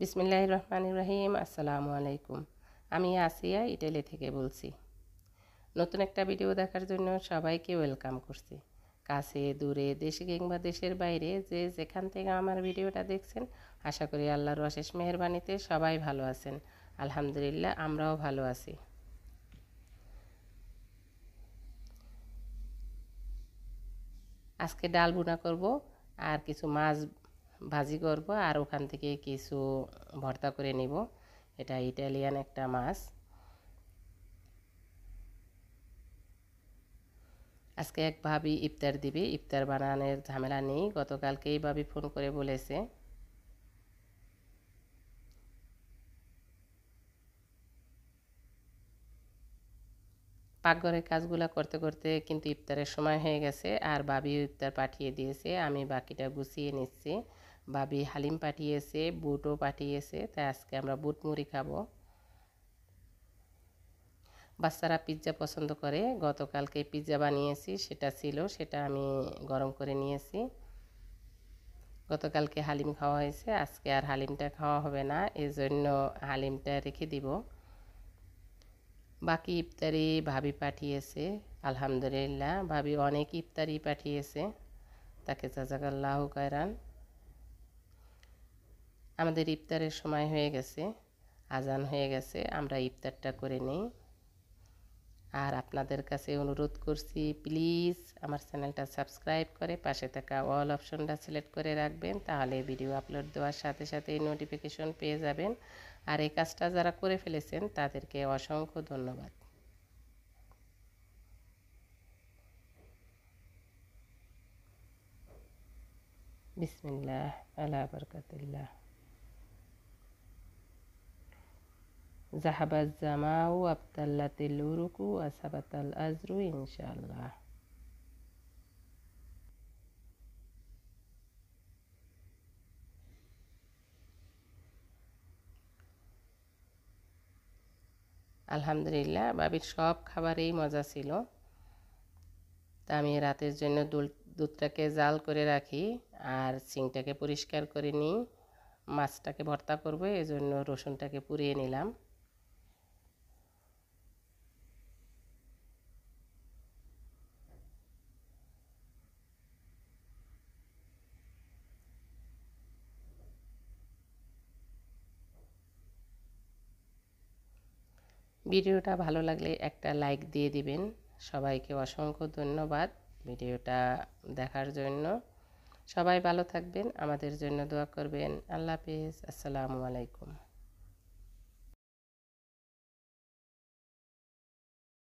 বিসমিল্লাহ রহমান রহিম আসসালামু আলাইকুম আমি আসিয়া ইটালি থেকে বলছি নতুন একটা ভিডিও দেখার জন্য সবাইকে ওয়েলকাম করছি কাছে দূরে দেশে কিংবা দেশের বাইরে যে যেখান থেকে আমার ভিডিওটা দেখছেন আশা করি আল্লাহর অশেষ মেহরবানিতে সবাই ভালো আছেন আলহামদুলিল্লাহ আমরাও ভালো আছি আজকে ডাল বুনা করব আর কিছু মাছ ভাজি করবো আর ওখান থেকে কিছু ভর্তা করে নিব এটা ইটালিয়ান একটা মাছ আজকে এক ভাবি ইফতার দিবি ইফতার বানানোর ঝামেলা নেই গতকালকেই ভাবি ফোন করে বলেছে পাকঘরের কাজগুলো করতে করতে কিন্তু ইফতারের সময় হয়ে গেছে আর ভাবি ইফতার পাঠিয়ে দিয়েছে আমি বাকিটা গুছিয়ে নিচ্ছি ভাবি হালিম পাঠিয়েছে বুটও পাঠিয়েছে তাই আজকে আমরা বুট মুড়ি খাবো বাচ্চারা পিৎজা পছন্দ করে গতকালকে পিৎজা বানিয়েছি সেটা ছিল সেটা আমি গরম করে নিয়েছি গতকালকে হালিম খাওয়া হয়েছে আজকে আর হালিমটা খাওয়া হবে না এই জন্য হালিমটা রেখে দিব বাকি ইফতারি ভাবি পাঠিয়েছে আলহামদুলিল্লাহ ভাবি অনেক ইফতারি পাঠিয়েছে তাকে জাজাকাল্লাহ কায়রান আমাদের ইফতারের সময় হয়ে গেছে আজান হয়ে গেছে আমরা ইফতারটা করে নিই আর আপনাদের কাছে অনুরোধ করছি প্লিজ আমার চ্যানেলটা সাবস্ক্রাইব করে পাশে থাকা অল অপশনটা সিলেক্ট করে রাখবেন তাহলে ভিডিও আপলোড দেওয়ার সাথে সাথে নোটিফিকেশন পেয়ে যাবেন আর এই কাজটা যারা করে ফেলেছেন তাদেরকে অসংখ্য ধন্যবাদ বিসমিল্লাহ আল্লাহ বরকতুল্লাহ জাহাবাজ জামাউ আবতাল্লা উরুকু আসাবাতাল আজরু ইনশাল্লাহ আলহামদুলিল্লাহ বাবির সব খাবারেই মজা ছিল তা আমি রাতের জন্য দুধটাকে জাল করে রাখি আর সিংটাকে পরিষ্কার করে নিই মাছটাকে ভর্তা করবো এজন্য রসুনটাকে পুড়িয়ে নিলাম ভিডিওটা ভালো লাগলে একটা লাইক দিয়ে দিবেন সবাইকে অসংখ্য ধন্যবাদ ভিডিওটা দেখার জন্য সবাই ভালো থাকবেন আমাদের জন্য দোয়া করবেন আল্লাহ হাফিজ আসসালামু আলাইকুম